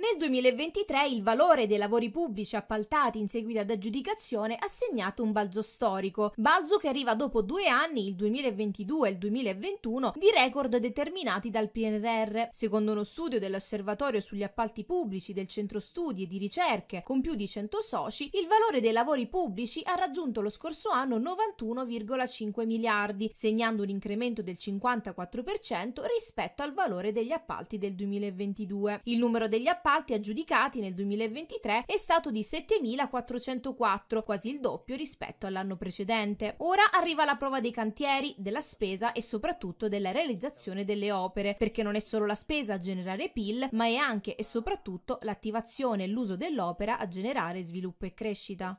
Nel 2023 il valore dei lavori pubblici appaltati in seguito ad aggiudicazione ha segnato un balzo storico, balzo che arriva dopo due anni, il 2022 e il 2021, di record determinati dal PNRR. Secondo uno studio dell'Osservatorio sugli appalti pubblici del Centro Studi e di Ricerche, con più di 100 soci, il valore dei lavori pubblici ha raggiunto lo scorso anno 91,5 miliardi, segnando un incremento del 54% rispetto al valore degli appalti del 2022. Il numero degli appalti appalti aggiudicati nel 2023 è stato di 7.404, quasi il doppio rispetto all'anno precedente. Ora arriva la prova dei cantieri, della spesa e soprattutto della realizzazione delle opere, perché non è solo la spesa a generare PIL, ma è anche e soprattutto l'attivazione e l'uso dell'opera a generare sviluppo e crescita.